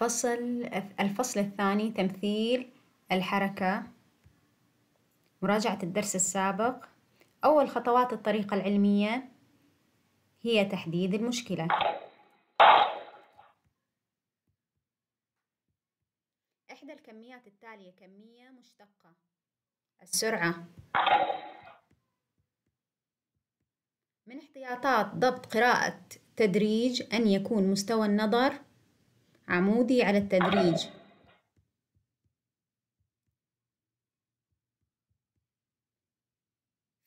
فصل الفصل الثاني تمثيل الحركة مراجعة الدرس السابق أول خطوات الطريقة العلمية هي تحديد المشكلة إحدى الكميات التالية كمية مشتقة السرعة من احتياطات ضبط قراءة تدريج أن يكون مستوى النظر عمودي على التدريج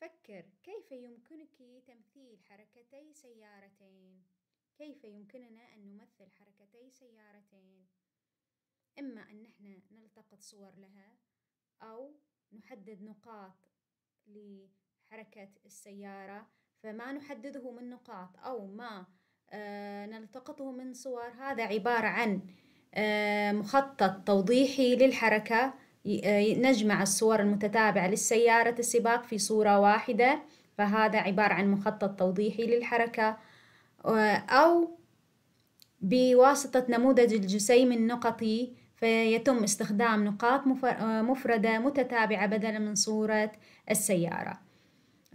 فكر كيف يمكنك تمثيل حركتي سيارتين كيف يمكننا أن نمثل حركتي سيارتين إما أن نحن نلتقط صور لها أو نحدد نقاط لحركة السيارة فما نحدده من نقاط أو ما آه، نلتقطه من صور هذا عبارة عن آه، مخطط توضيحي للحركة آه، نجمع الصور المتتابعة للسيارة السباق في صورة واحدة فهذا عبارة عن مخطط توضيحي للحركة أو بواسطة نموذج الجسيم النقطي فيتم استخدام نقاط مفردة متتابعة بدلا من صورة السيارة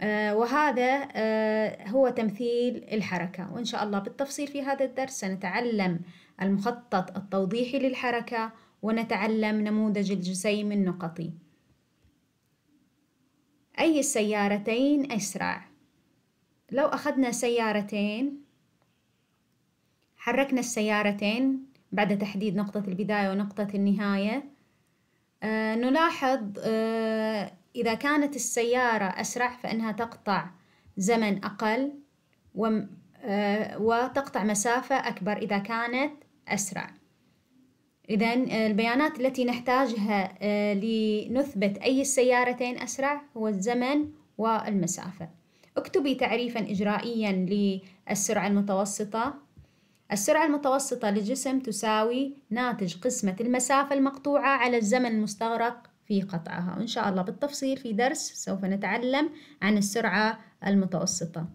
آه، وهذا آه، هو تمثيل الحركة وإن شاء الله بالتفصيل في هذا الدرس سنتعلم المخطط التوضيحي للحركة ونتعلم نموذج الجسيم النقطي أي السيارتين أسرع؟ لو أخذنا سيارتين حركنا السيارتين بعد تحديد نقطة البداية ونقطة النهاية آه، نلاحظ إذا كانت السيارة أسرع فإنها تقطع زمن أقل آه، وتقطع مسافة أكبر إذا كانت أسرع إذا آه، البيانات التي نحتاجها آه، لنثبت أي السيارتين أسرع هو الزمن والمسافة اكتبي تعريفا إجرائيا للسرعة المتوسطة السرعة المتوسطة لجسم تساوي ناتج قسمة المسافة المقطوعة على الزمن المستغرق في قطعها وإن شاء الله بالتفصيل في درس سوف نتعلم عن السرعة المتوسطة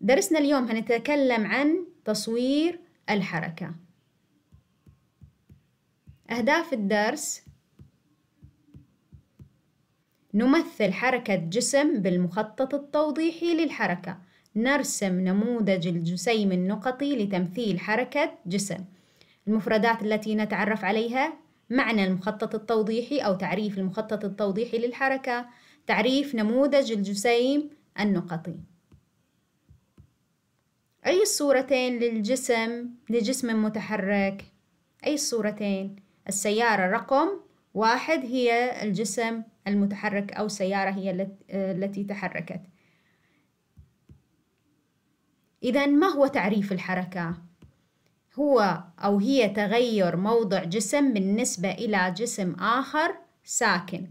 درسنا اليوم هنتكلم عن تصوير الحركة أهداف الدرس نمثل حركة جسم بالمخطط التوضيحي للحركة نرسم نموذج الجسيم النقطي لتمثيل حركة جسم المفردات التي نتعرف عليها معنى المخطط التوضيحي أو تعريف المخطط التوضيحي للحركة تعريف نموذج الجسيم النقطي أي الصورتين للجسم لجسم متحرك؟ أي الصورتين؟ السيارة رقم واحد هي الجسم المتحرك أو السيارة هي التي تحركت إذا ما هو تعريف الحركة؟ هو أو هي تغير موضع جسم بالنسبة إلى جسم آخر ساكن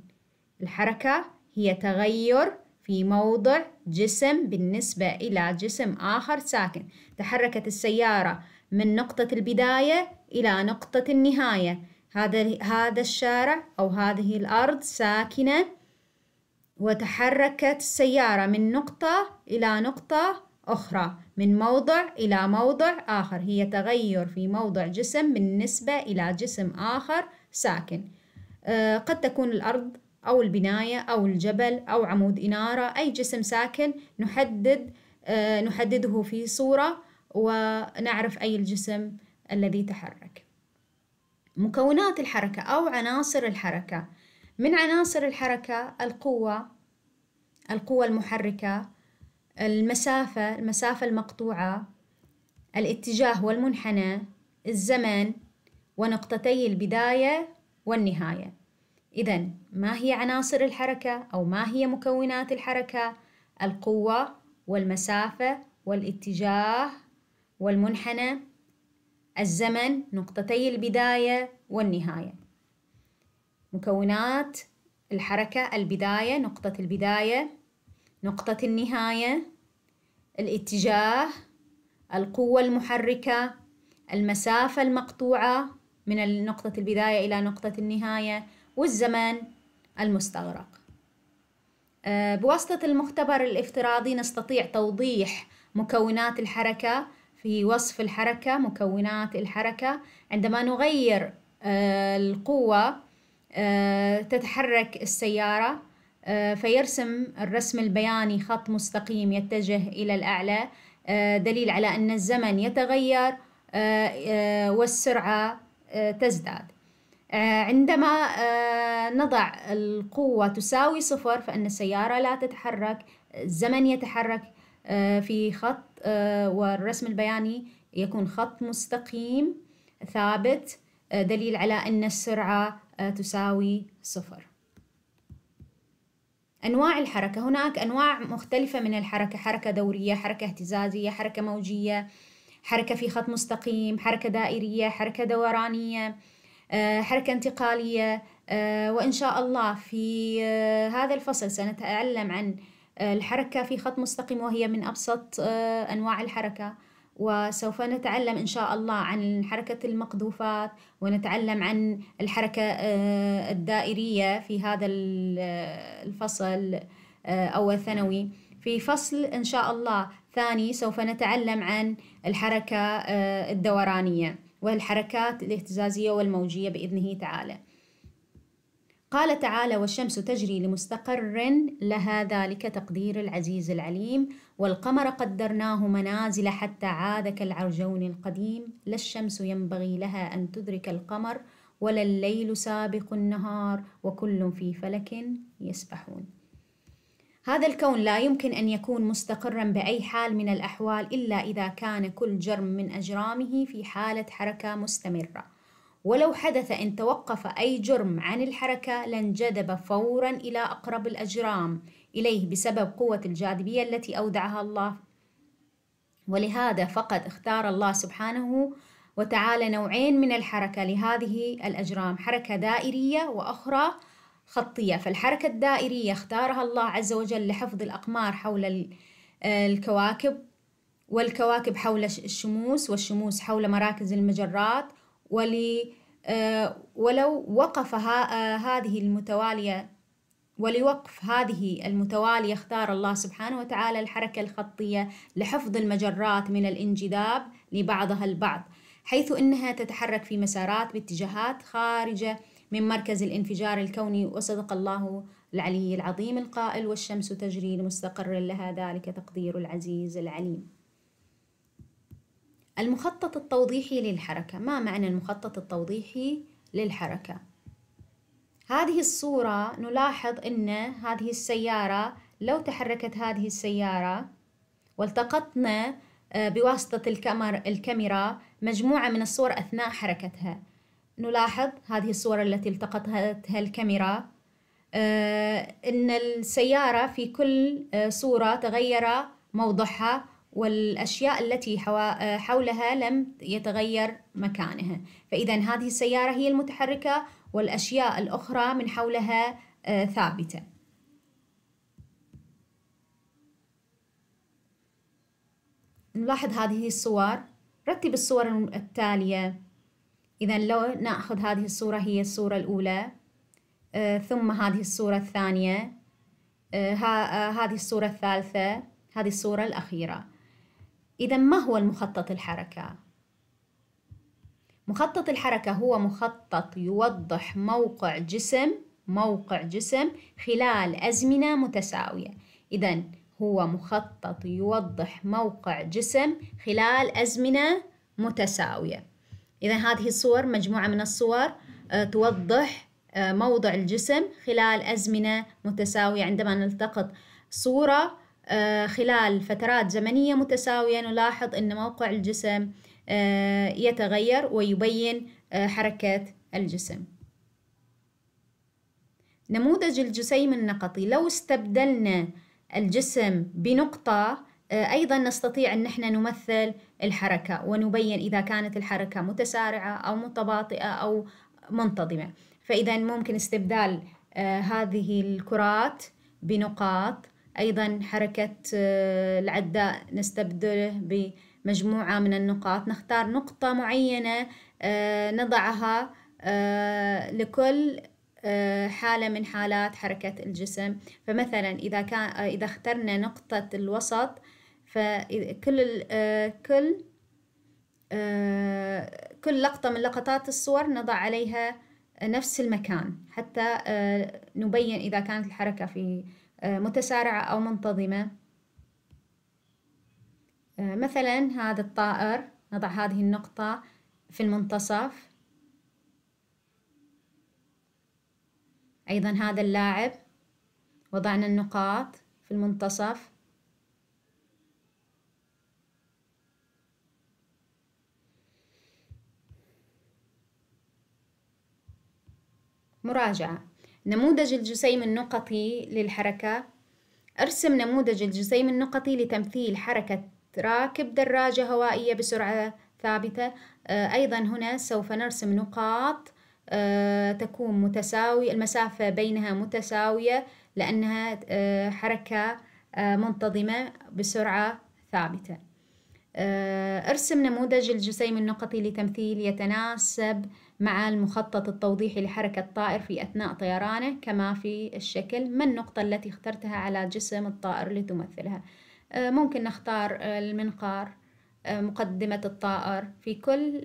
الحركة هي تغير في موضع جسم بالنسبة إلى جسم آخر ساكن تحركت السيارة من نقطة البداية إلى نقطة النهاية هذا هذا الشارع أو هذه الأرض ساكنة وتحركت السيارة من نقطة إلى نقطة أخرى من موضع إلى موضع آخر هي تغير في موضع جسم بالنسبة إلى جسم آخر ساكن آه، قد تكون الأرض أو البناية أو الجبل أو عمود إنارة أي جسم ساكن نحدد آه، نحدده في صورة ونعرف أي الجسم الذي تحرك مكونات الحركة أو عناصر الحركة من عناصر الحركة القوة القوة المحركة المسافة المسافة المقطوعة الاتجاه والمنحنى الزمن ونقطتي البداية والنهاية إذا ما هي عناصر الحركة أو ما هي مكونات الحركة القوة والمسافة والاتجاه والمنحنى الزمن نقطتي البداية والنهاية مكونات الحركة البداية نقطة البداية نقطة النهاية الاتجاه القوة المحركة المسافة المقطوعة من نقطة البداية إلى نقطة النهاية والزمن المستغرق آه، بواسطة المختبر الافتراضي نستطيع توضيح مكونات الحركة في وصف الحركة مكونات الحركة عندما نغير آه، القوة آه، تتحرك السيارة آه، فيرسم الرسم البياني خط مستقيم يتجه إلى الأعلى آه، دليل على أن الزمن يتغير آه، والسرعة تزداد عندما نضع القوة تساوي صفر فإن السيارة لا تتحرك الزمن يتحرك في خط والرسم البياني يكون خط مستقيم ثابت دليل على أن السرعة تساوي صفر أنواع الحركة هناك أنواع مختلفة من الحركة حركة دورية حركة اهتزازية حركة موجية حركة في خط مستقيم حركة دائرية حركة دورانية آه، حركة انتقالية آه، وإن شاء الله في آه، هذا الفصل سنتعلم عن الحركة في خط مستقيم وهي من أبسط أنواع الحركة وسوف نتعلم إن شاء الله عن حركة المقذوفات ونتعلم عن الحركة آه، الدائرية في هذا آه، الفصل آه، أول ثانوي في فصل إن شاء الله ثاني سوف نتعلم عن الحركة الدورانية والحركات الاهتزازية والموجية بإذنه تعالى قال تعالى والشمس تجري لمستقر لها ذلك تقدير العزيز العليم والقمر قدرناه منازل حتى عاد كالعرجون القديم لا الشمس ينبغي لها أن تدرك القمر ولا الليل سابق النهار وكل في فلك يسبحون هذا الكون لا يمكن أن يكون مستقرا بأي حال من الأحوال إلا إذا كان كل جرم من أجرامه في حالة حركة مستمرة ولو حدث إن توقف أي جرم عن الحركة لانجذب فورا إلى أقرب الأجرام إليه بسبب قوة الجاذبية التي أودعها الله ولهذا فقد اختار الله سبحانه وتعالى نوعين من الحركة لهذه الأجرام حركة دائرية وأخرى خطية فالحركة الدائرية اختارها الله عز وجل لحفظ الأقمار حول آه، الكواكب والكواكب حول الشموس والشموس حول مراكز المجرات ول آه، ولو وقف آه، هذه المتوالية ولوقف هذه المتوالية اختار الله سبحانه وتعالى الحركة الخطية لحفظ المجرات من الانجذاب لبعضها البعض حيث إنها تتحرك في مسارات باتجاهات خارجة من مركز الانفجار الكوني وصدق الله العلي العظيم القائل والشمس تجري لمستقر لها ذلك تقدير العزيز العليم المخطط التوضيحي للحركة ما معنى المخطط التوضيحي للحركة هذه الصورة نلاحظ أن هذه السيارة لو تحركت هذه السيارة والتقطنا آه، بواسطة الكاميرا مجموعة من الصور أثناء حركتها نلاحظ هذه الصور التي التقطتها الكاميرا آه، أن السيارة في كل آه، صورة تغير موضعها والأشياء التي آه، حولها لم يتغير مكانها فإذا هذه السيارة هي المتحركة والأشياء الأخرى من حولها آه، ثابتة نلاحظ هذه الصور رتب الصور التالية إذا لو نأخذ هذه الصورة هي الصورة الأولى آه، ثم هذه الصورة الثانية هذه الصورة الثالثة هذه الصورة الأخيرة إذا ما هو المخطط الحركة؟ مخطط الحركة هو مخطط يوضح موقع جسم موقع جسم خلال أزمنة متساوية إذا هو مخطط يوضح موقع جسم خلال أزمنة متساوية إذا هذه الصور مجموعة من الصور آه، توضح آه، موضع الجسم خلال أزمنة متساوية عندما نلتقط صورة آه، خلال فترات زمنية متساوية نلاحظ أن موقع الجسم آه، يتغير ويبين آه، حركة الجسم نموذج الجسيم النقطي لو استبدلنا الجسم بنقطة أيضا نستطيع أن نحن نمثل الحركة ونبين إذا كانت الحركة متسارعة أو متباطئة أو منتظمة فإذا ممكن استبدال هذه الكرات بنقاط أيضا حركة آه، العداء نستبدله بمجموعة من النقاط نختار نقطة معينة آه، نضعها آه، لكل حالة من حالات حركة الجسم فمثلا إذا, كان إذا اخترنا نقطة الوسط فكل كل كل لقطة من لقطات الصور نضع عليها نفس المكان حتى نبين إذا كانت الحركة في آه، متسارعة أو منتظمة آه، مثلا هذا الطائر نضع هذه النقطة في المنتصف أيضا هذا اللاعب وضعنا النقاط في المنتصف مراجعة نموذج الجسيم النقطي للحركة ارسم نموذج الجسيم النقطي لتمثيل حركة راكب دراجة هوائية بسرعة ثابتة آه، أيضا هنا سوف نرسم نقاط آه، تكون متساوية المسافة بينها متساوية لأنها آه، حركة منتظمة بسرعة ثابتة ارسم نموذج الجسيم النقطي لتمثيل يتناسب مع المخطط التوضيحي لحركة الطائر في أثناء طيرانه كما في الشكل ما النقطة التي اخترتها على جسم الطائر لتمثلها آه، ممكن نختار آه، المنقار آه، مقدمة الطائر في كل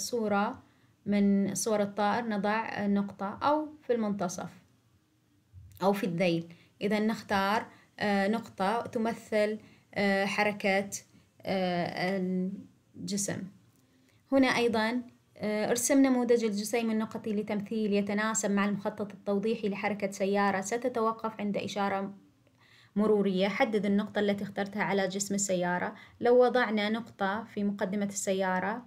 صورة من صور الطائر نضع نقطة أو في المنتصف أو في الذيل إذا نختار نقطة تمثل حركة الجسم هنا أيضا آه، ارسم نموذج الجسيم النقطي لتمثيل يتناسب مع المخطط التوضيحي لحركة سيارة ستتوقف عند إشارة مرورية حدد النقطة التي اخترتها على جسم السيارة لو وضعنا نقطة في مقدمة السيارة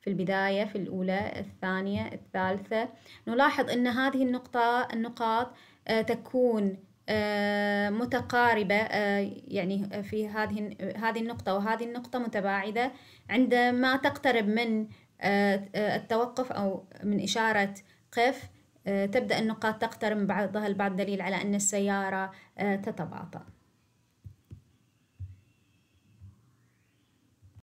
في البداية في الأولى الثانية الثالثة نلاحظ أن هذه النقطة النقاط آه، تكون آه، متقاربة يعني في هذه هذه النقطة وهذه النقطة متباعدة عندما تقترب من آه، التوقف أو من إشارة قف آه، تبدأ النقاط تقترب من بعضها البعض دليل على أن السيارة آه، تتباطأ